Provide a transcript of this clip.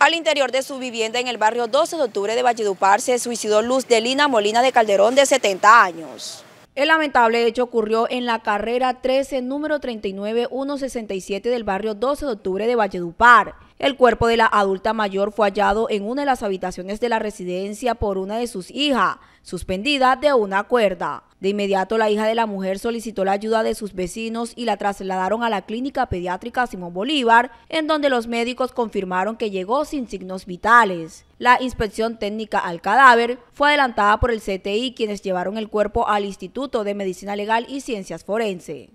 Al interior de su vivienda en el barrio 12 de octubre de Valledupar se suicidó Luz Delina Molina de Calderón de 70 años. El lamentable hecho ocurrió en la carrera 13, número 39-167 del barrio 12 de octubre de Valledupar. El cuerpo de la adulta mayor fue hallado en una de las habitaciones de la residencia por una de sus hijas, suspendida de una cuerda. De inmediato, la hija de la mujer solicitó la ayuda de sus vecinos y la trasladaron a la clínica pediátrica Simón Bolívar, en donde los médicos confirmaron que llegó sin signos vitales. La inspección técnica al cadáver fue adelantada por el CTI, quienes llevaron el cuerpo al Instituto de Medicina Legal y Ciencias Forense.